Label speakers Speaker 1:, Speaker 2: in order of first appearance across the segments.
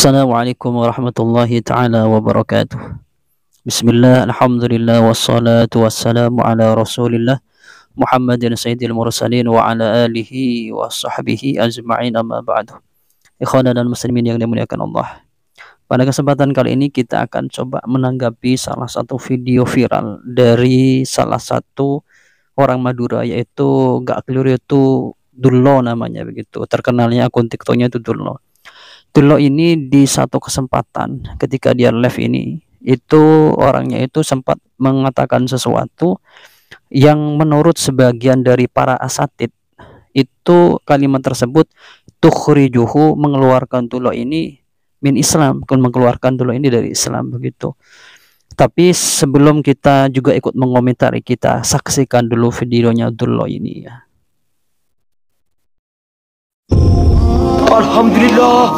Speaker 1: Assalamualaikum warahmatullahi taala wabarakatuh. Bismillah, alhamdulillah, wassalatu wassalamu ala rasulillah Muhammadin sayyidil mursalin wa ala alihi wa sahbihi ajma'in amma ba'du Ikhwana dan muslimin yang dimuliakan Allah Pada kesempatan kali ini kita akan coba menanggapi salah satu video viral dari salah satu orang Madura yaitu Gak Keliru itu Dullo namanya begitu Terkenalnya akun tiktoknya itu Dullo Tullo ini di satu kesempatan ketika dia live ini itu orangnya itu sempat mengatakan sesuatu yang menurut sebagian dari para asatid itu kalimat tersebut tukhrijuhu mengeluarkan tulo ini min Islam mengeluarkan tulo ini dari Islam begitu tapi sebelum kita juga ikut mengomentari kita saksikan dulu videonya tulo ini ya Alhamdulillah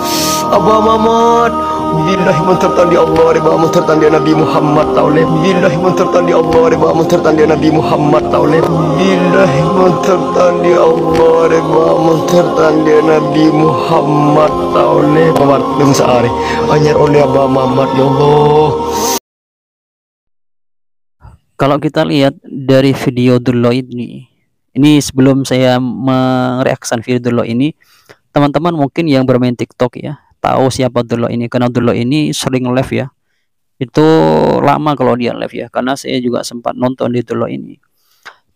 Speaker 1: Abah Mamat Billahi mentertan di Allah riba mun di Nabi Muhammad Taulim billahi mentertan di Allah riba mun di Nabi Muhammad Taulim billahi mentertan di Allah riba mun di Nabi Muhammad Taulim Muhammad bin Sa'ari anyar oleh Abah Muhammad ya Allah kalau kita lihat dari video dulu ini ini sebelum saya mereaksan video dulu ini teman-teman mungkin yang bermain TikTok ya tahu siapa dulu ini karena dulu ini sering live ya itu lama kalau dia live ya karena saya juga sempat nonton di dulu ini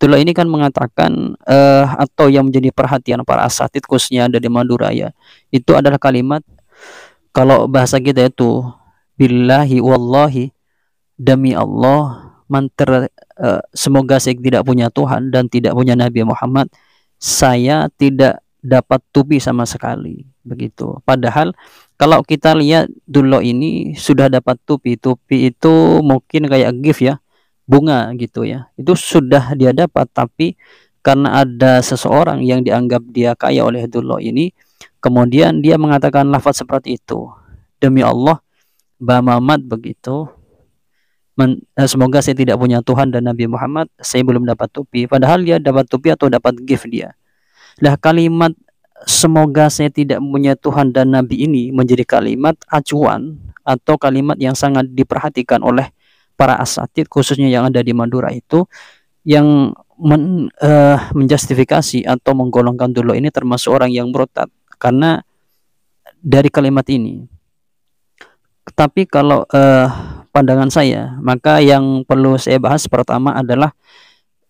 Speaker 1: dulu ini kan mengatakan uh, atau yang menjadi perhatian para asatid khususnya di Madura ya itu adalah kalimat kalau bahasa kita itu billahi wallahi demi Allah manter uh, eh, semoga saya tidak punya Tuhan dan tidak punya Nabi Muhammad saya tidak dapat tubi sama sekali begitu. Padahal kalau kita lihat dulu ini sudah dapat tubi, tubi itu mungkin kayak gift ya, bunga gitu ya. Itu sudah dia dapat tapi karena ada seseorang yang dianggap dia kaya oleh dulu ini, kemudian dia mengatakan lafaz seperti itu. Demi Allah, Mbak Muhammad begitu. Men, eh, semoga saya tidak punya Tuhan dan Nabi Muhammad, saya belum dapat tupi. Padahal dia dapat tupi atau dapat gift dia. Lah kalimat semoga saya tidak punya Tuhan dan Nabi ini menjadi kalimat acuan atau kalimat yang sangat diperhatikan oleh para asatid khususnya yang ada di Madura itu yang men, uh, menjustifikasi atau menggolongkan dulu ini termasuk orang yang berotak karena dari kalimat ini. Tapi kalau uh, pandangan saya, maka yang perlu saya bahas pertama adalah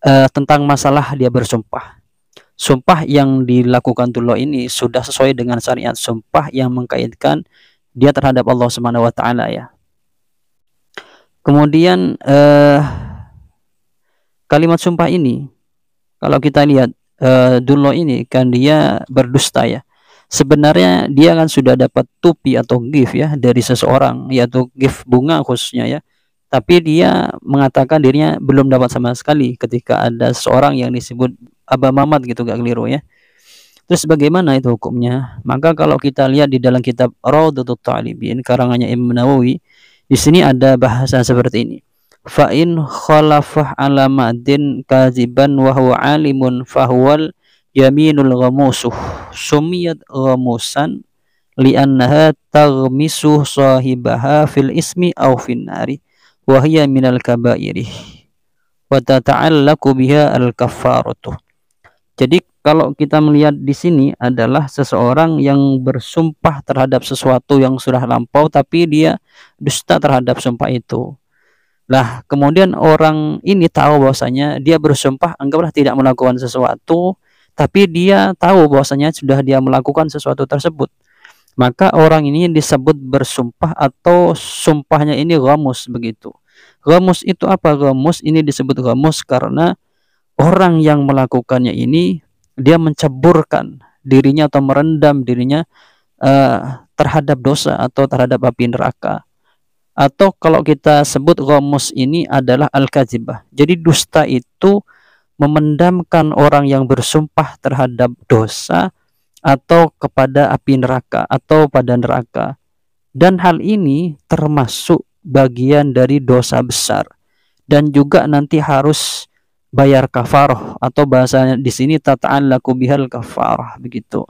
Speaker 1: uh, tentang masalah dia bersumpah sumpah yang dilakukan Tullo ini sudah sesuai dengan syariat sumpah yang mengkaitkan dia terhadap Allah Subhanahu wa taala ya. Kemudian eh, kalimat sumpah ini kalau kita lihat eh, Dullo ini kan dia berdusta ya. Sebenarnya dia kan sudah dapat tupi atau gift ya dari seseorang yaitu gift bunga khususnya ya tapi dia mengatakan dirinya belum dapat sama sekali ketika ada seseorang yang disebut Abah Mamat gitu gak keliru ya. Terus bagaimana itu hukumnya? Maka kalau kita lihat di dalam kitab Raudatul Talibin karangannya Imam Nawawi, di sini ada bahasan seperti ini. Fa'in khalafah alamadin kaziban wa huwa alimun fahuwal yaminul ghamusuh sumiyat ghamusan li'annaha taghmisu sahibaha fil ismi aw fin nari wa hiya minal kabairi wa tata'allaku biha al kaffaratuh jadi kalau kita melihat di sini adalah seseorang yang bersumpah terhadap sesuatu yang sudah lampau tapi dia dusta terhadap sumpah itu. Lah, kemudian orang ini tahu bahwasanya dia bersumpah anggaplah tidak melakukan sesuatu tapi dia tahu bahwasanya sudah dia melakukan sesuatu tersebut. Maka orang ini disebut bersumpah atau sumpahnya ini gamus begitu. Gamus itu apa? Gamus ini disebut gamus karena orang yang melakukannya ini dia menceburkan dirinya atau merendam dirinya uh, terhadap dosa atau terhadap api neraka. Atau kalau kita sebut gomus ini adalah al kajibah. Jadi dusta itu memendamkan orang yang bersumpah terhadap dosa atau kepada api neraka atau pada neraka. Dan hal ini termasuk bagian dari dosa besar dan juga nanti harus bayar kafarah atau bahasanya di sini tataan laku bihal kafarah begitu.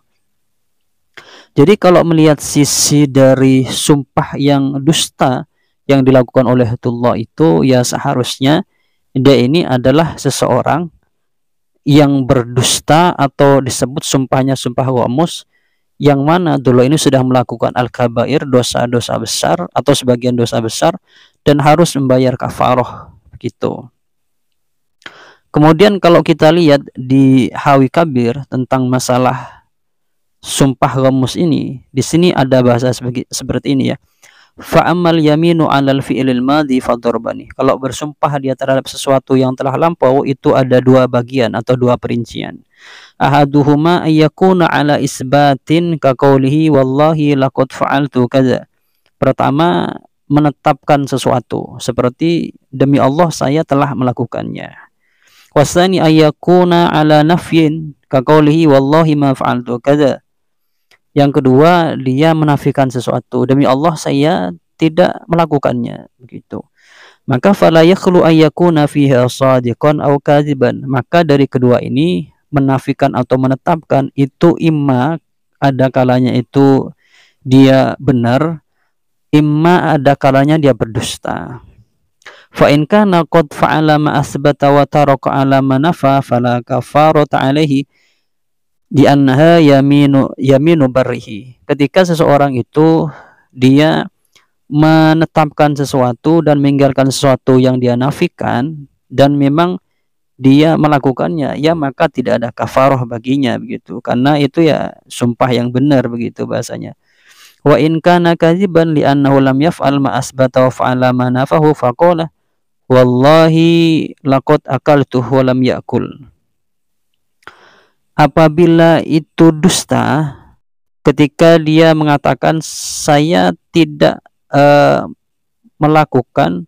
Speaker 1: Jadi kalau melihat sisi dari sumpah yang dusta yang dilakukan oleh Tullah itu ya seharusnya dia ini adalah seseorang yang berdusta atau disebut sumpahnya sumpah wamus yang mana dulu ini sudah melakukan al-kabair dosa-dosa besar atau sebagian dosa besar dan harus membayar kafaroh begitu. Kemudian kalau kita lihat di Hawi Kabir tentang masalah sumpah gomus ini, di sini ada bahasa sebagai, seperti ini ya. Fa'amal yaminu alal fi'ilil madhi fadurbani. Kalau bersumpah dia terhadap sesuatu yang telah lampau itu ada dua bagian atau dua perincian. Ahaduhuma ayyakuna ala isbatin kakaulihi wallahi laqad fa'altu kaza. Pertama menetapkan sesuatu seperti demi Allah saya telah melakukannya wasani ayakuna ala nafyin kakaulihi wallahi ma fa'altu kaza yang kedua dia menafikan sesuatu demi Allah saya tidak melakukannya begitu maka fala yakhlu ayakuna fiha sadiqan aw kadiban maka dari kedua ini menafikan atau menetapkan itu imma ada kalanya itu dia benar imma ada kalanya dia berdusta Fa in kana qad fa'ala ma asbata wa taraka ala ma nafa fala kafarata alaihi di annaha yaminu yaminu barrihi. Ketika seseorang itu dia menetapkan sesuatu dan meninggalkan sesuatu yang dia nafikan dan memang dia melakukannya ya maka tidak ada kafaroh baginya begitu karena itu ya sumpah yang benar begitu bahasanya wa in kana kadziban li annahu lam yaf'al ma asbata wa fa'ala ma nafahu faqala Wallahi lakot tuh walam yakul. Apabila itu dusta, ketika dia mengatakan saya tidak uh, melakukan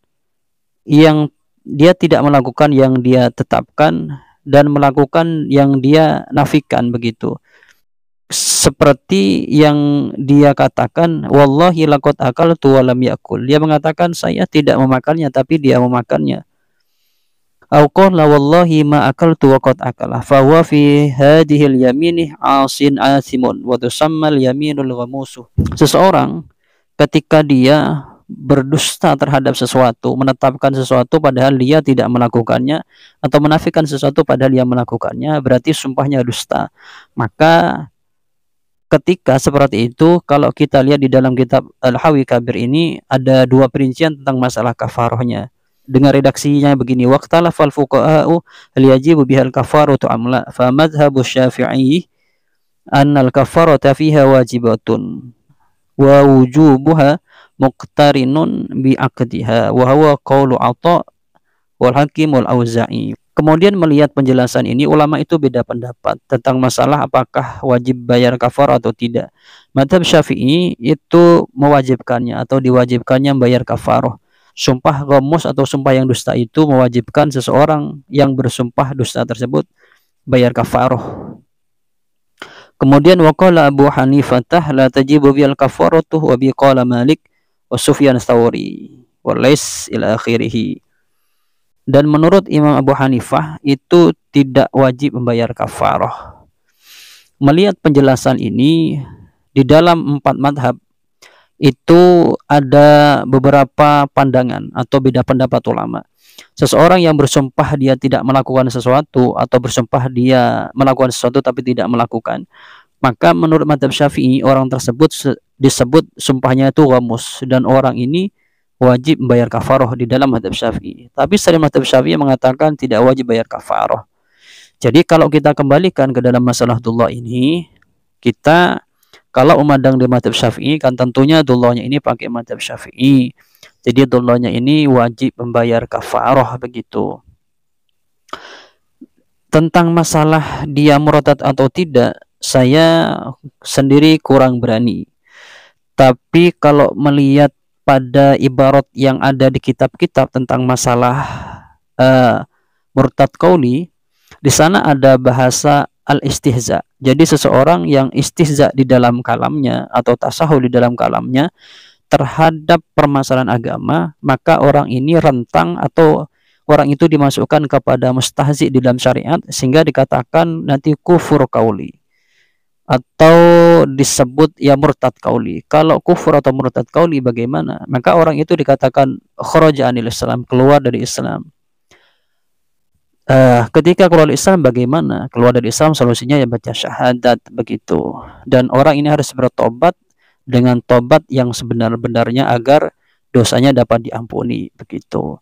Speaker 1: yang dia tidak melakukan yang dia tetapkan dan melakukan yang dia nafikan begitu seperti yang dia katakan wallahi laqad akal wa lam yakul dia mengatakan saya tidak memakannya tapi dia memakannya au qala wallahi ma akaltu wa qad akala fa huwa fi hadhihi al yamini asin asimun wa tusamma al yaminul ghamusu seseorang ketika dia berdusta terhadap sesuatu, menetapkan sesuatu padahal dia tidak melakukannya atau menafikan sesuatu padahal dia melakukannya, berarti sumpahnya dusta. Maka ketika seperti itu kalau kita lihat di dalam kitab Al-Hawi Kabir ini ada dua perincian tentang masalah kafarohnya dengan redaksinya begini Waqtala fuqaha'u hal liyajibu bihal kafaratu amla fa madhhabu syafi'i annal kafarata fiha wajibatun wa wujubuha muqtarinun bi aqdiha wa huwa qawlu ata wal hakim wal auza'i Kemudian melihat penjelasan ini, ulama itu beda pendapat tentang masalah apakah wajib bayar kafar atau tidak. Madhab Syafi'i itu mewajibkannya atau diwajibkannya bayar kafar Sumpah gomus atau sumpah yang dusta itu mewajibkan seseorang yang bersumpah dusta tersebut bayar kafar Kemudian waqala Abu Hanifatah la tajibu bil kafaratu wa bi Malik wa Sufyan Tsauri wa lais ila akhirih dan menurut Imam Abu Hanifah itu tidak wajib membayar kafaroh. Melihat penjelasan ini di dalam empat madhab itu ada beberapa pandangan atau beda pendapat ulama. Seseorang yang bersumpah dia tidak melakukan sesuatu atau bersumpah dia melakukan sesuatu tapi tidak melakukan, maka menurut madhab Syafi'i orang tersebut disebut sumpahnya itu gamus dan orang ini wajib membayar kafaroh di dalam madhab syafi'i. Tapi selain madhab syafi'i mengatakan tidak wajib bayar kafaroh. Jadi kalau kita kembalikan ke dalam masalah dullah ini, kita kalau memandang di madhab syafi'i kan tentunya dullahnya ini pakai madhab syafi'i. Jadi dullahnya ini wajib membayar kafaroh begitu. Tentang masalah dia murtad atau tidak, saya sendiri kurang berani. Tapi kalau melihat pada ibarat yang ada di kitab-kitab tentang masalah uh, murtad kauni, di sana ada bahasa al-istihza. Jadi seseorang yang istihza di dalam kalamnya atau tasahul di dalam kalamnya terhadap permasalahan agama, maka orang ini rentang atau orang itu dimasukkan kepada mustahzi di dalam syariat sehingga dikatakan nanti kufur kauli atau disebut ya murtad kauli. Kalau kufur atau murtad kauli bagaimana? Maka orang itu dikatakan kharaja anil Islam, keluar dari Islam. Uh, ketika keluar dari Islam bagaimana? Keluar dari Islam solusinya ya baca syahadat begitu. Dan orang ini harus bertobat dengan tobat yang sebenar-benarnya agar dosanya dapat diampuni begitu.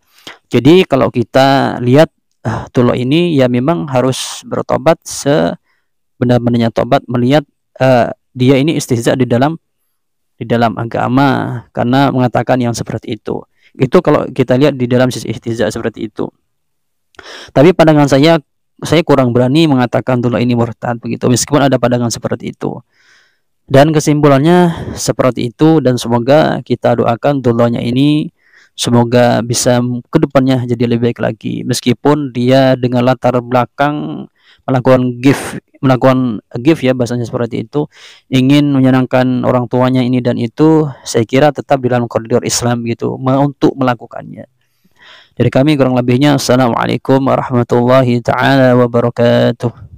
Speaker 1: Jadi kalau kita lihat uh, ini ya memang harus bertobat se benar-benarnya tobat melihat uh, dia ini istihza di dalam di dalam agama karena mengatakan yang seperti itu. Itu kalau kita lihat di dalam sisi istihza seperti itu. Tapi pandangan saya saya kurang berani mengatakan dulu ini murtad begitu meskipun ada pandangan seperti itu. Dan kesimpulannya seperti itu dan semoga kita doakan dulunya ini semoga bisa kedepannya jadi lebih baik lagi meskipun dia dengan latar belakang melakukan gift melakukan gift ya bahasanya seperti itu ingin menyenangkan orang tuanya ini dan itu saya kira tetap di dalam koridor Islam gitu untuk melakukannya Jadi kami kurang lebihnya Assalamualaikum warahmatullahi taala wabarakatuh